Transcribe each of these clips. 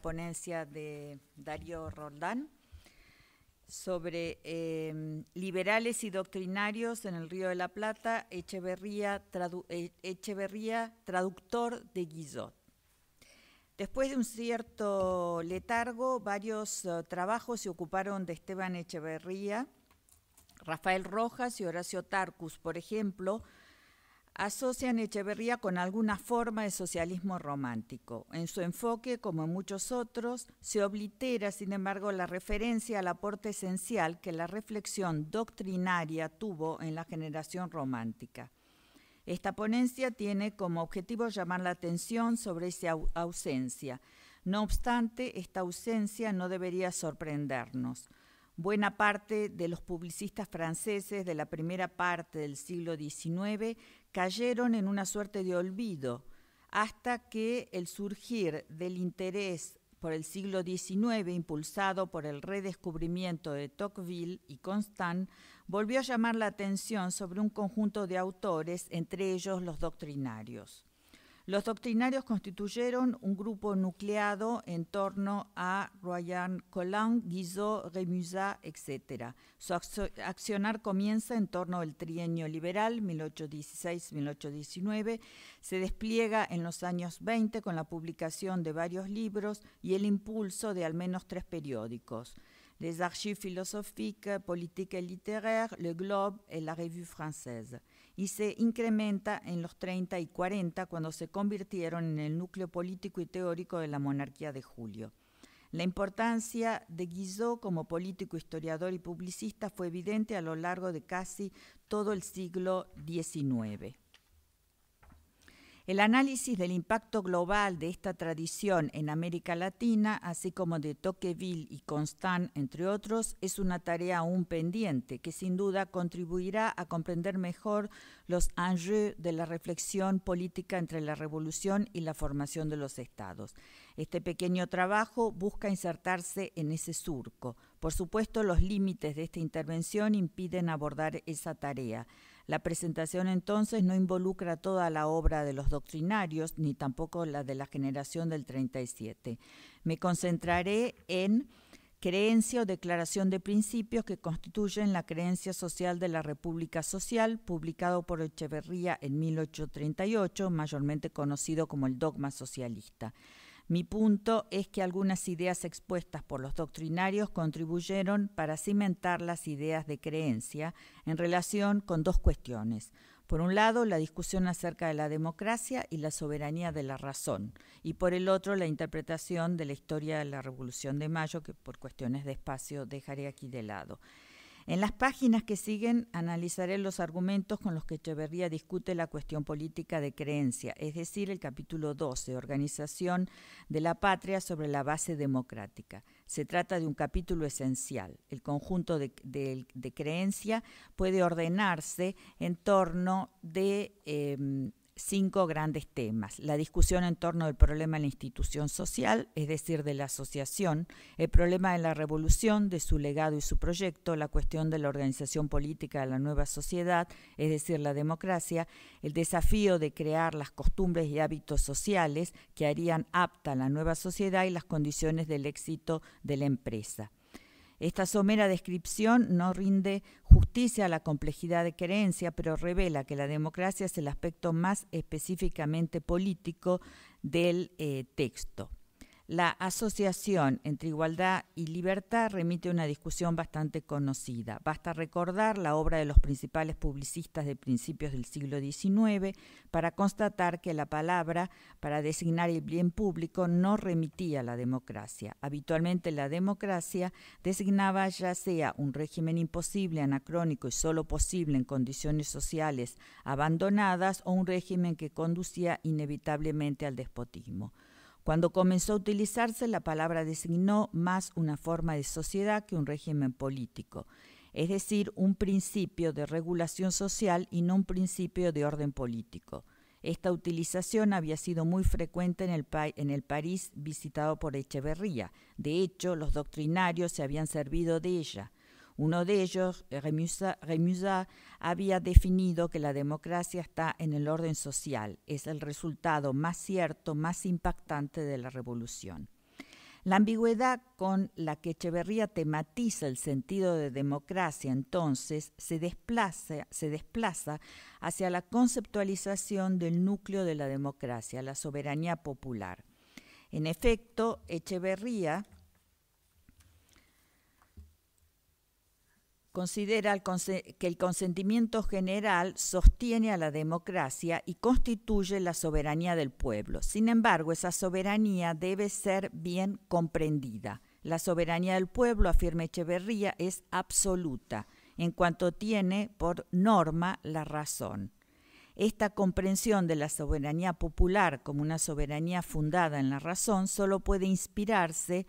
ponencia de Darío Roldán sobre em, liberales y doctrinarios en el Río de la Plata, Echeverría, eh, Echeverría traductor de Guizot. Después de un cierto letargo, varios eh, trabajos se ocuparon de Esteban Echeverría, Rafael Rojas y Horacio Tarcus, por ejemplo, asocian Echeverría con alguna forma de socialismo romántico. En su enfoque, como en muchos otros, se oblitera, sin embargo, la referencia al aporte esencial que la reflexión doctrinaria tuvo en la generación romántica. Esta ponencia tiene como objetivo llamar la atención sobre esa ausencia. No obstante, esta ausencia no debería sorprendernos. Buena parte de los publicistas franceses de la primera parte del siglo XIX cayeron en una suerte de olvido hasta que el surgir del interés por el siglo XIX, impulsado por el redescubrimiento de Tocqueville y Constant, volvió a llamar la atención sobre un conjunto de autores, entre ellos los doctrinarios. Los doctrinarios constituyeron un grupo nucleado en torno a Royan Collin, Guizot, Remusat, etc. Su accionar comienza en torno al trienio liberal 1816-1819, se despliega en los años 20 con la publicación de varios libros y el impulso de al menos tres periódicos. Les Archives philosophiques, Politiques et littéraires, Le Globe y la Revue française y se incrementa en los 30 y 40 cuando se convirtieron en el núcleo político y teórico de la monarquía de Julio. La importancia de Guizot como político, historiador y publicista fue evidente a lo largo de casi todo el siglo XIX. El análisis del impacto global de esta tradición en América Latina, así como de Tocqueville y Constant, entre otros, es una tarea aún pendiente que sin duda contribuirá a comprender mejor los enjeux de la reflexión política entre la revolución y la formación de los estados. Este pequeño trabajo busca insertarse en ese surco. Por supuesto, los límites de esta intervención impiden abordar esa tarea. La presentación entonces no involucra toda la obra de los doctrinarios ni tampoco la de la generación del 37. Me concentraré en creencia o declaración de principios que constituyen la creencia social de la República Social, publicado por Echeverría en 1838, mayormente conocido como el dogma socialista. Mi punto es que algunas ideas expuestas por los doctrinarios contribuyeron para cimentar las ideas de creencia en relación con dos cuestiones. Por un lado, la discusión acerca de la democracia y la soberanía de la razón, y por el otro, la interpretación de la historia de la Revolución de Mayo, que por cuestiones de espacio dejaré aquí de lado. En las páginas que siguen analizaré los argumentos con los que Echeverría discute la cuestión política de creencia, es decir, el capítulo 12, Organización de la Patria sobre la base democrática. Se trata de un capítulo esencial. El conjunto de, creencia puede ordenarse en torno de em, cinco grandes temas. La discusión en torno al problema de la institución social, es decir, de la asociación, el problema de la revolución, de su legado y su proyecto, la cuestión de la organización política de la nueva sociedad, es decir, la democracia, el desafío de crear las costumbres y hábitos sociales que harían apta a la nueva sociedad y las condiciones del éxito de la empresa. Esta somera descripción no rinde justicia a la complejidad de creencia, pero revela que la democracia es el aspecto más específicamente político del eh, texto la asociación entre igualdad y libertad remite a una discusión bastante conocida. Basta recordar la obra de los principales publicistas de principios del siglo XIX para constatar que la palabra para designar el bien público no remitía a la democracia. Habitualmente la democracia designaba ya sea un régimen imposible, anacrónico y solo posible en condiciones sociales abandonadas o un régimen que conducía inevitablemente al despotismo. Cuando comenzó a utilizarse, la palabra designó más una forma de sociedad que un régimen político, es decir, un principio de regulación social y no un principio de orden político. Esta utilización había sido muy frecuente en el, en el, París visitado por Echeverría. De hecho, los doctrinarios se habían servido de ella. Uno de ellos, eh, Remusa, había definido que la democracia está en el orden social, es el resultado más cierto, más impactante de la revolución. La ambigüedad con la que Echeverría tematiza el sentido de democracia entonces se desplaza, se desplaza hacia la conceptualización del núcleo de la democracia, la soberanía popular. En efecto, Echeverría considera que el consentimiento general sostiene a la democracia y constituye la soberanía del pueblo. Sin embargo, esa soberanía debe ser bien comprendida. La soberanía del pueblo, afirma Echeverría, es absoluta en cuanto tiene por norma la razón. Esta comprensión de la soberanía popular como una soberanía fundada en la razón solo puede inspirarse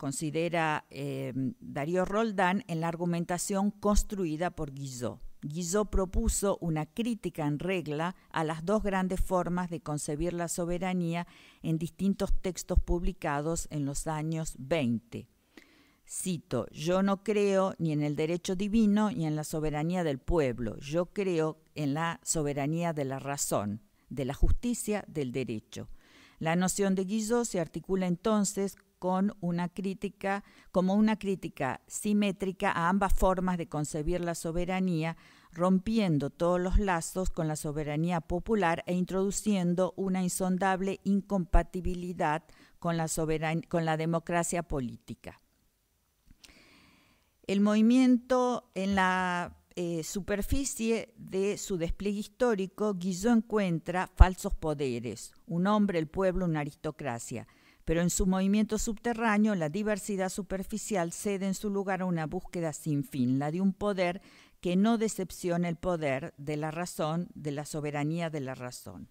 considera eh, Darío Roldán en la argumentación construida por Guizot. Guizot propuso una crítica en regla a las dos grandes formas de concebir la soberanía en distintos textos publicados en los años 20. Cito, yo no creo ni en el derecho divino ni en la soberanía del pueblo, yo creo en la soberanía de la razón, de la justicia, del derecho. La noción de Guizot se articula entonces con una crítica, como una crítica simétrica a ambas formas de concebir la soberanía, rompiendo todos los lazos con la soberanía popular e introduciendo una insondable incompatibilidad con la, con la democracia política. El movimiento en la eh, superficie de su despliegue histórico, Guizot encuentra falsos poderes, un hombre, el pueblo, una aristocracia pero en su movimiento subterráneo la diversidad superficial cede en su lugar a una búsqueda sin fin, la de un poder que no decepciona el poder de la razón, de la soberanía de la razón.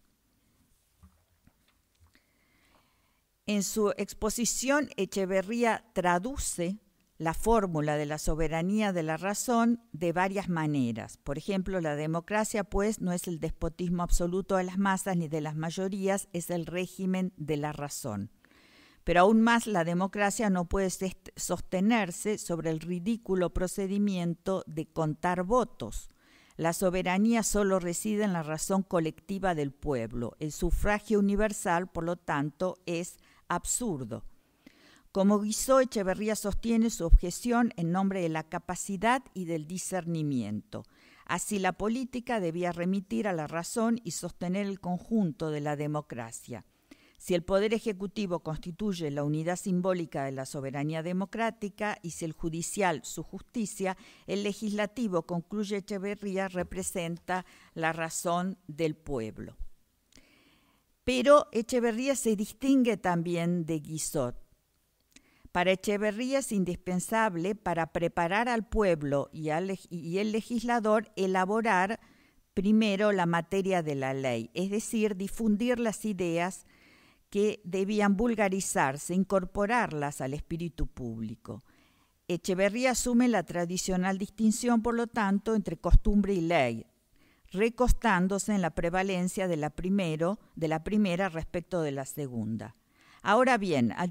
En su exposición, Echeverría traduce la fórmula de la soberanía de la razón de varias maneras. Por ejemplo, la democracia, pues, no es el despotismo absoluto de las masas ni de las mayorías, es el régimen de la razón. Pero aún más la democracia no puede sostenerse sobre el ridículo procedimiento de contar votos. La soberanía solo reside en la razón colectiva del pueblo. El sufragio universal, por lo tanto, es absurdo. Como guisó Echeverría sostiene su objeción en nombre de la capacidad y del discernimiento. Así la política debía remitir a la razón y sostener el conjunto de la democracia si el Poder Ejecutivo constituye la unidad simbólica de la soberanía democrática y si el judicial su justicia, el legislativo, concluye Echeverría, representa la razón del pueblo. Pero Echeverría se distingue también de Guizot. Para Echeverría es indispensable para preparar al pueblo y, al, y el legislador elaborar primero la materia de la ley, es decir, difundir las ideas que debían vulgarizarse, incorporarlas al espíritu público. Echeverría asume la tradicional distinción, por lo tanto, entre costumbre y ley, recostándose en la prevalencia de la, primero, de la primera respecto de la segunda. Ahora bien, al,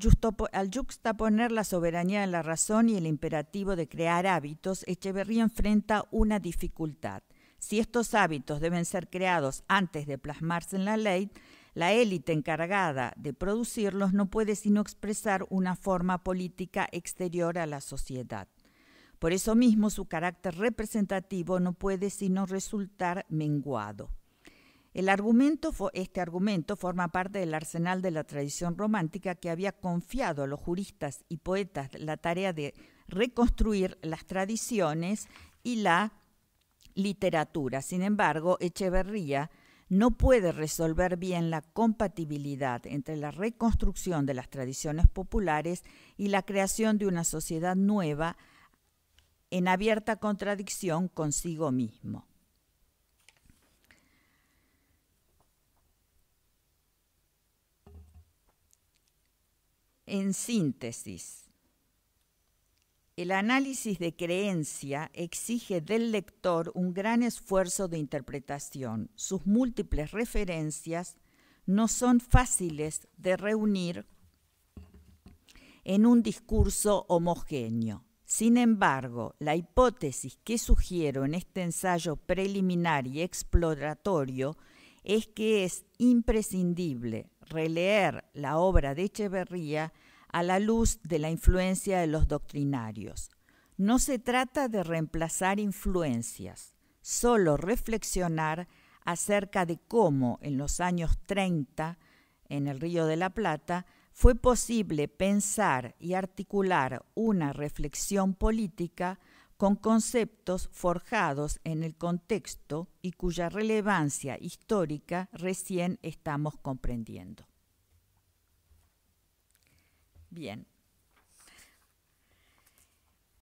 al juxtaponer la soberanía de la razón y el imperativo de crear hábitos, Echeverría enfrenta una dificultad. Si estos hábitos deben ser creados antes de plasmarse en la ley, la élite encargada de producirlos no puede sino expresar una forma política exterior a la sociedad. Por eso mismo su carácter representativo no puede sino resultar menguado. este argumento forma parte del arsenal de la tradición romántica que había confiado a los juristas y poetas la tarea de reconstruir las tradiciones y la literatura. Sin embargo, Echeverría no puede resolver bien la compatibilidad entre la reconstrucción de las tradiciones populares y la creación de una sociedad nueva en abierta contradicción consigo mismo. En síntesis, el análisis de creencia exige del lector un gran esfuerzo de interpretación. Sus múltiples referencias no son fáciles de reunir en un discurso homogéneo. Sin embargo, la hipótesis que sugiero en este ensayo preliminar y exploratorio es que es imprescindible releer la obra de Echeverría a la luz de la influencia de los doctrinarios. No se trata de reemplazar influencias, solo reflexionar acerca de cómo en los años 30, en el Río de la Plata, fue posible pensar y articular una reflexión política con conceptos forjados en el contexto y cuya relevancia histórica recién estamos comprendiendo. Bien.